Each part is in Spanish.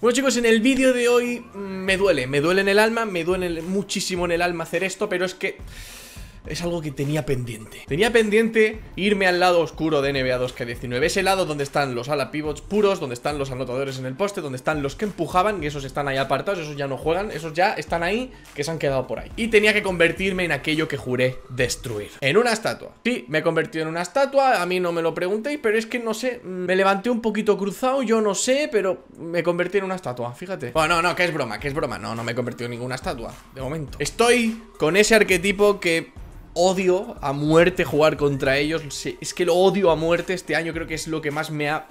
Bueno chicos, en el vídeo de hoy mm, me duele, me duele en el alma, me duele muchísimo en el alma hacer esto, pero es que es algo que tenía pendiente. Tenía pendiente irme al lado oscuro de NBA 2K19. Ese lado donde están los ala pivots puros, donde están los anotadores en el poste, donde están los que empujaban y esos están ahí apartados, esos ya no juegan, esos ya están ahí que se han quedado por ahí. Y tenía que convertirme en aquello que juré destruir. En una estatua. Sí, me he convertido en una estatua, a mí no me lo preguntéis, pero es que no sé, mm, me levanté un poquito cruzado, yo no sé, pero me convertí en una estatua, fíjate. Bueno, oh, no, no, que es broma, que es broma. No, no me he convertido en ninguna estatua, de momento. Estoy con ese arquetipo que odio a muerte jugar contra ellos. Es que lo odio a muerte este año, creo que es lo que más me ha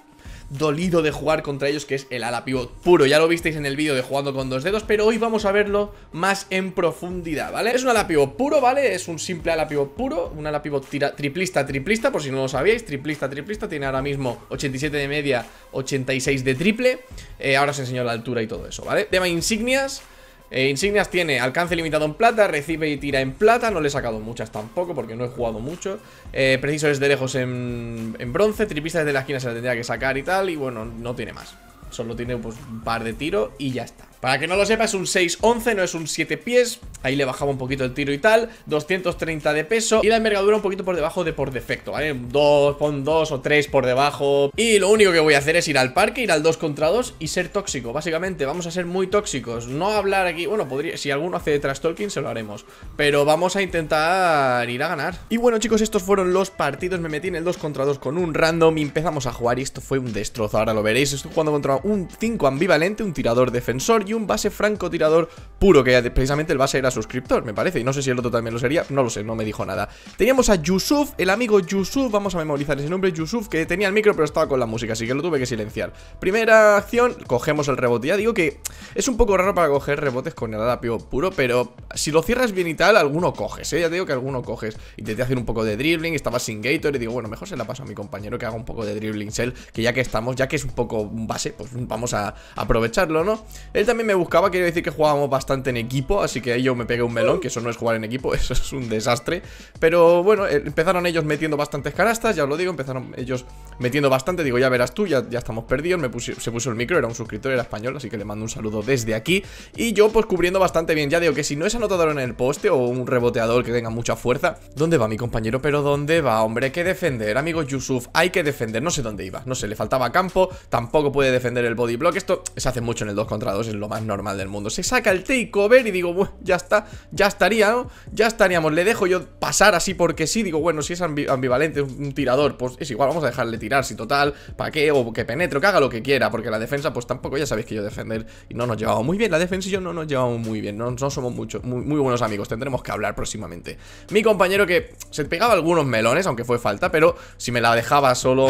dolido de jugar contra ellos, que es el ala pivot puro. Ya lo visteis en el vídeo de jugando con dos dedos, pero hoy vamos a verlo más en profundidad, ¿vale? Es un ala puro, ¿vale? Es un simple ala pivot puro, un ala pivot triplista, triplista, por si no lo sabíais, triplista, triplista. Tiene ahora mismo 87 de media, 86 de triple. Eh, ahora os enseño la altura y todo eso, ¿vale? Tema insignias. Eh, insignias tiene alcance limitado en plata, recibe y tira en plata. No le he sacado muchas tampoco porque no he jugado mucho. Eh, preciso es de lejos en, bronce. Tripista desde la esquina se la tendría que sacar y tal. Y bueno, no tiene más. Solo tiene pues, un par de tiro y ya está. Para que no lo sepas, es un 6-11, no es un 7 pies. Ahí le bajaba un poquito el tiro y tal 230 de peso Y la envergadura un poquito por debajo de por defecto, ¿vale? dos pon dos o tres por debajo Y lo único que voy a hacer es ir al parque Ir al 2 contra 2 y ser tóxico Básicamente vamos a ser muy tóxicos No hablar aquí, bueno, podría, si alguno hace detrás Tolkien Se lo haremos, pero vamos a intentar Ir a ganar, y bueno chicos Estos fueron los partidos, me metí en el 2 contra 2 Con un random y empezamos a jugar y esto fue un destrozo Ahora lo veréis, estoy jugando contra un 5 ambivalente Un tirador defensor y un base Tirador Puro, que precisamente el base era suscriptor, me parece. Y no sé si el otro también lo sería, no lo sé, no me dijo nada. Teníamos a Yusuf, el amigo Yusuf, vamos a memorizar ese nombre, Yusuf, que tenía el micro pero estaba con la música, así que lo tuve que silenciar. Primera acción, cogemos el rebote. Ya digo que es un poco raro para coger rebotes con el adapio puro, pero si lo cierras bien y tal, alguno coges, ¿eh? Ya digo que alguno coges. Intenté hacer un poco de dribbling, estaba sin Gator y digo, bueno, mejor se la paso a mi compañero que haga un poco de dribbling shell. que ya que estamos, ya que es un poco base, pues vamos a aprovecharlo, ¿no? Él también me buscaba, quería decir que jugábamos bastante en equipo, así que yo me pegué un melón, que eso no es jugar en equipo, eso es un desastre. Pero bueno, eh, empezaron ellos metiendo bastantes canastas, ya os lo digo, empezaron ellos metiendo bastante. Digo, ya verás tú, ya, ya estamos perdidos. se puso el micro, era un suscriptor, era español, así que le mando un saludo desde aquí. Y yo, pues cubriendo bastante bien. Ya digo que si no es anotador en el poste o un reboteador que tenga mucha fuerza, ¿dónde va mi compañero? Pero ¿dónde va, hombre? Hay que defender, amigo Yusuf, hay que defender. No sé dónde iba, no sé, le faltaba campo, tampoco puede defender el body block. Esto se hace mucho en el 2 contra 2, es lo más normal del mundo. Se saca el takeover y digo, bueno, ya está, ya estaría, ¿no? Ya estaríamos. Le dejo yo pasar así porque sí. Digo, bueno, si es ambivalente, un tirador, pues es igual, vamos a dejarle tirar tirar, si total, ¿para qué? O que penetre, o que haga lo que quiera, porque la defensa, pues tampoco ya sabéis que yo defender y no nos llevamos muy bien, la defensa y yo no nos llevamos muy bien, no, somos mucho, muy, muy buenos amigos, tendremos que hablar próximamente. Mi compañero que se pegaba algunos melones, aunque fue falta, pero si me la dejaba solo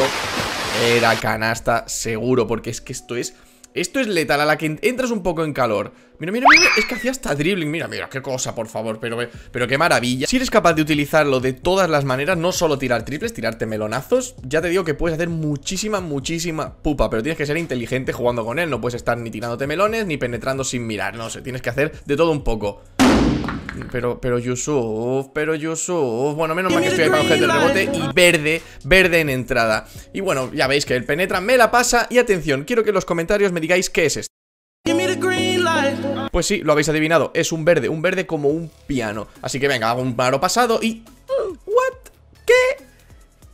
era canasta seguro, porque es que esto es esto es letal, a la que entras un poco en calor Mira, mira, mira, es que hacía hasta dribling Mira, mira, qué cosa, por favor, pero, pero qué maravilla Si eres capaz de utilizarlo de todas las maneras No solo tirar triples, tirarte melonazos Ya te digo que puedes hacer muchísima, muchísima pupa Pero tienes que ser inteligente jugando con él No puedes estar ni tirándote melones, ni penetrando sin mirar No sé, tienes que hacer de todo un poco pero, pero Yusuf, pero Yusuf. Bueno, menos mal que estoy ahí para el rebote. Y verde, verde en entrada. Y bueno, ya veis que él penetra me la pasa. Y atención, quiero que en los comentarios me digáis qué es esto. Pues sí, lo habéis adivinado. Es un verde, un verde como un piano. Así que venga, hago un paro pasado y. Uh, ¿What? ¿Qué?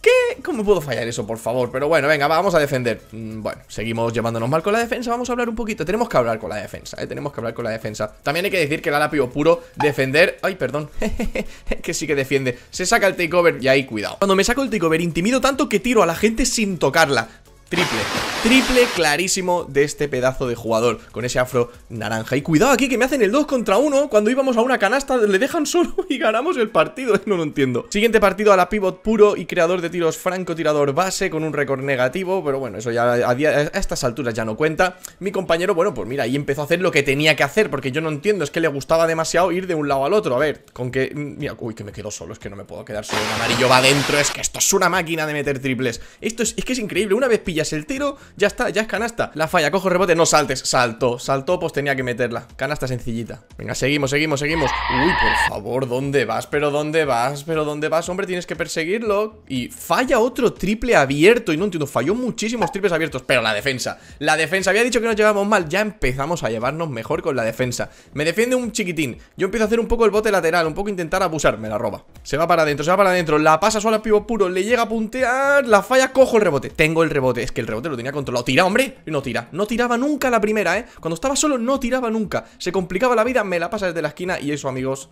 ¿Qué? ¿Cómo puedo fallar eso, por favor? Pero bueno, venga, vamos a defender mm, Bueno, seguimos llevándonos mal con la defensa Vamos a hablar un poquito, tenemos que hablar con la defensa ¿eh? Tenemos que hablar con la defensa También hay que decir que el ala puro defender Ay, perdón, que sí que defiende Se saca el takeover y ahí, cuidado Cuando me saco el takeover intimido tanto que tiro a la gente sin tocarla Triple, triple clarísimo de este pedazo de jugador Con ese afro naranja Y cuidado aquí que me hacen el 2 contra 1 Cuando íbamos a una canasta le dejan solo y ganamos el partido No lo entiendo Siguiente partido a la pivot puro y creador de tiros francotirador base Con un récord negativo Pero bueno, eso ya a, estas alturas ya no cuenta Mi compañero, bueno, pues mira, ahí empezó a hacer lo que tenía que hacer Porque yo no entiendo, es que le gustaba demasiado ir de un lado al otro A ver, con que... Mm, mira, uy, que me quedo solo, es que no me puedo quedar solo El amarillo va adentro, es que esto es una máquina de meter triples Esto es, es que es increíble, una vez pillas el tiro, ya está, ya es canasta. La falla, cojo el rebote, no saltes. Saltó, saltó, pues tenía que meterla. Canasta sencillita. Venga, seguimos, seguimos, seguimos. Uy, por favor, ¿dónde vas? ¿Pero dónde vas? ¿Pero dónde vas? Hombre, tienes que perseguirlo. Y falla otro triple abierto. Y no entiendo, falló muchísimos triples abiertos. Pero la defensa, la defensa. Había dicho que nos llevábamos mal. Ya empezamos a llevarnos mejor con la defensa. Me defiende un chiquitín. Yo empiezo a hacer un poco el bote lateral, un poco intentar abusar. Me la roba. Se va para adentro, se va para adentro. La pasa sola pivo puro. Le llega a puntear. La falla, cojo el rebote. Tengo el rebote que el rebote lo tenía controlado. Tira, hombre. no tira. No tiraba nunca la primera, ¿eh? Cuando estaba solo no tiraba nunca. Se complicaba la vida, me la pasa desde la esquina y eso, amigos...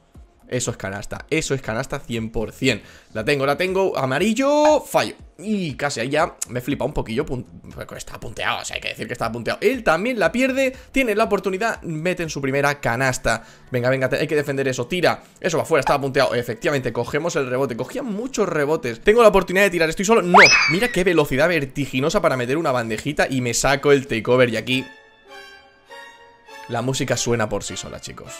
Eso es canasta, eso es canasta 100% La tengo, la tengo, amarillo, fallo y casi ahí ya me flipa un poquillo. Está punteado, o sea, hay que decir que está punteado. Él también la pierde, tiene la oportunidad, mete en su primera canasta. Venga, venga, hay que defender eso. Tira, eso va afuera, estaba punteado. Efectivamente, cogemos el rebote. Cogía muchos rebotes. Tengo la oportunidad de tirar, estoy solo. No, mira qué velocidad vertiginosa para meter una bandejita y me saco el takeover. Y aquí la música suena por sí sola, chicos.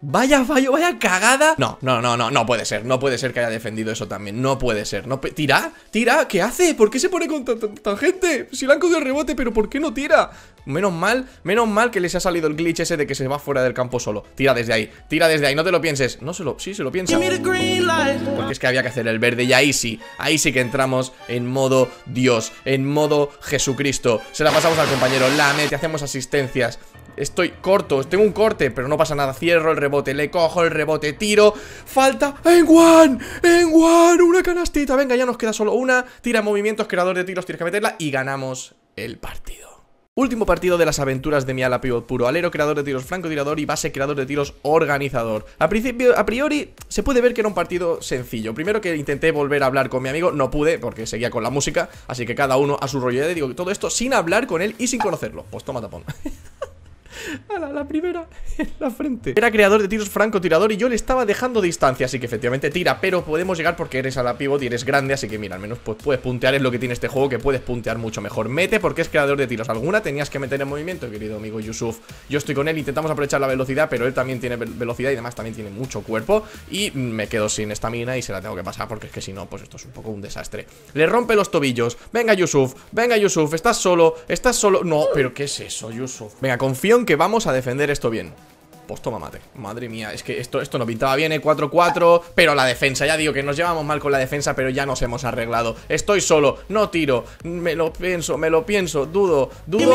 Vaya fallo, vaya cagada No, no, no, no, no puede ser, no puede ser que haya defendido eso también No puede ser, no tira, tira, ¿qué hace? ¿Por qué se pone con tanta gente? Si le han cogido el rebote, pero ¿por qué no tira? Menos mal, menos mal que les ha salido el glitch ese de que se va fuera del campo solo Tira desde ahí, tira desde ahí, no te lo pienses No se lo, sí, se lo piensa Porque es que había que hacer el verde y ahí sí Ahí sí que entramos en modo Dios En modo Jesucristo Se la pasamos al compañero, la mete, hacemos asistencias estoy corto, tengo un corte, pero no pasa nada Cierro el rebote, le cojo el rebote, tiro Falta, en one, en one Una canastita, venga, ya nos queda solo una Tira movimientos, creador de tiros, tienes que meterla Y ganamos el partido Último partido de las aventuras de mi ala pivot puro, alero creador de tiros, franco tirador y base creador de tiros organizador. A principio, a priori, se puede ver que era un partido sencillo. Primero que intenté volver a hablar con mi amigo, no pude porque seguía con la música, así que cada uno a su rollo. Ya ¿eh? digo todo esto sin hablar con él y sin conocerlo. Pues toma tapón. a la, primera en la frente. Era creador de tiros francotirador y yo le estaba dejando distancia, así que efectivamente tira, pero podemos llegar porque eres a la pivot y eres grande, así que mira, al menos pues, puedes puntear, es lo que tiene este juego, que puedes puntear mucho mejor. Mete porque es creador de tiros. Alguna tenías que meter en movimiento, querido amigo Yusuf. Yo estoy con él, intentamos aprovechar la velocidad, pero él también tiene velocidad y además también tiene mucho cuerpo y me quedo sin esta mina y se la tengo que pasar porque es que si no, pues esto es un poco un desastre. Le rompe los tobillos. Venga Yusuf, venga Yusuf, estás solo, estás solo. No, pero ¿qué es eso, Yusuf? Venga, confío en que vamos a defender esto bien pues toma mate. Madre mía, es que esto, esto no pintaba bien, ¿eh? 4-4, pero la defensa, ya digo que nos llevamos mal con la defensa, pero ya nos hemos arreglado. Estoy solo, no tiro, me lo pienso, me lo pienso, dudo, dudo.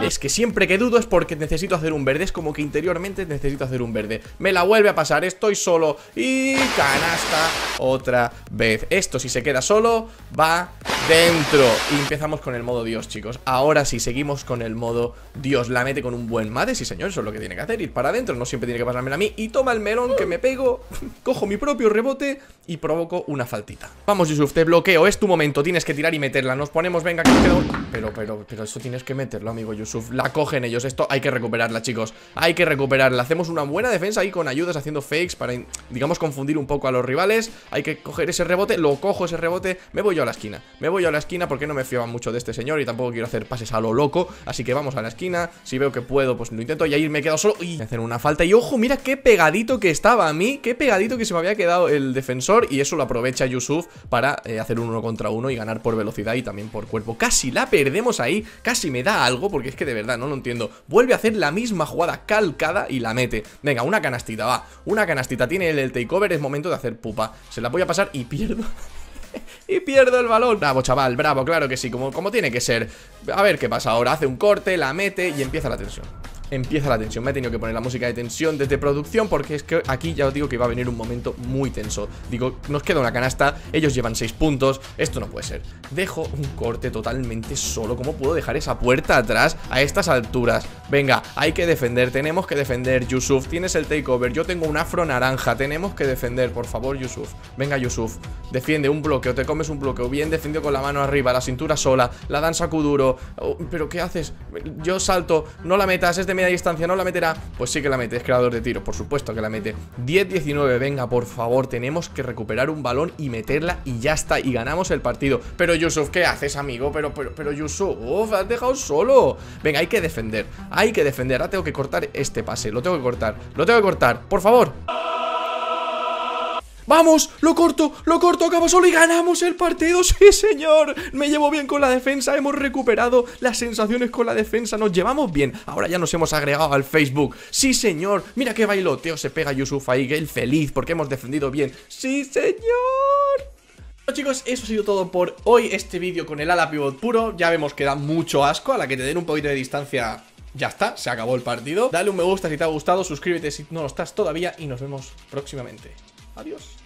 Es que siempre que dudo es porque necesito hacer un verde, es como que interiormente necesito hacer un verde. Me la vuelve a pasar, estoy solo y canasta otra vez. Esto si se queda solo va Dentro. Y empezamos con el modo Dios, chicos. Ahora sí, seguimos con el modo Dios. La mete con un buen mate, sí señor, eso es lo que tiene que hacer. Ir para adentro, no siempre tiene que pasarme a mí. Y toma el melón que me pego, cojo mi propio rebote y provoco una faltita. Vamos, Yusuf, te bloqueo, es tu momento. Tienes que tirar y meterla. Nos ponemos, venga, que quedo... Pero, pero, pero eso tienes que meterlo, amigo Yusuf. La cogen ellos. Esto hay que recuperarla, chicos. Hay que recuperarla. Hacemos una buena defensa ahí con ayudas haciendo fakes para, digamos, confundir un poco a los rivales. Hay que coger ese rebote. Lo cojo ese rebote. Me voy yo a la esquina. Me voy voy a la esquina porque no me fiaba mucho de este señor y tampoco quiero hacer pases a lo loco. Así que vamos a la esquina. Si veo que puedo, pues lo intento. Y ahí me he quedado solo. Y hacer una falta. Y ojo, mira qué pegadito que estaba a mí. Qué pegadito que se me había quedado el defensor. Y eso lo aprovecha Yusuf para eh, hacer un uno contra uno y ganar por velocidad y también por cuerpo. Casi la perdemos ahí. Casi me da algo porque es que de verdad no lo entiendo. Vuelve a hacer la misma jugada calcada y la mete. Venga, una canastita, va. Una canastita. Tiene el, el takeover. Es momento de hacer pupa. Se la voy a pasar y pierdo. y pierdo el balón. Bravo, chaval, bravo, claro que sí, como, como tiene que ser. A ver qué pasa ahora, hace un corte, la mete y empieza la tensión empieza la tensión. Me he tenido que poner la música de tensión desde producción porque es que aquí ya os digo que va a venir un momento muy tenso. Digo, nos queda una canasta, ellos llevan 6 puntos, esto no puede ser. Dejo un corte totalmente solo, ¿cómo puedo dejar esa puerta atrás a estas alturas? Venga, hay que defender, tenemos que defender, Yusuf, tienes el takeover, yo tengo un afro naranja, tenemos que defender, por favor, Yusuf. Venga, Yusuf, defiende un bloqueo, te comes un bloqueo, bien defendido con la mano arriba, la cintura sola, la danza kuduro. Oh, pero ¿qué haces? Yo salto, no la metas, es de media distancia no la meterá, pues sí que la mete, es creador de tiros, por supuesto que la mete. 10-19, venga, por favor, tenemos que recuperar un balón y meterla y ya está, y ganamos el partido. Pero Yusuf, ¿qué haces, amigo? Pero, pero, pero Yusuf, has dejado solo. Venga, hay que defender, hay que defender, ahora tengo que cortar este pase, lo tengo que cortar, lo tengo que cortar, por favor. Vamos, lo corto, lo corto, acaba solo y ganamos el partido, sí señor Me llevo bien con la defensa, hemos recuperado las sensaciones con la defensa, nos llevamos bien Ahora ya nos hemos agregado al Facebook, sí señor Mira qué bailoteo se pega Yusuf ahí, feliz porque hemos defendido bien Sí señor bueno, chicos, eso ha sido todo por hoy Este vídeo con el ala pivot puro Ya vemos que da mucho asco, a la que te den un poquito de distancia ya está, se acabó el partido. Dale un me gusta si te ha gustado, suscríbete si no lo estás todavía y nos vemos próximamente. Adiós.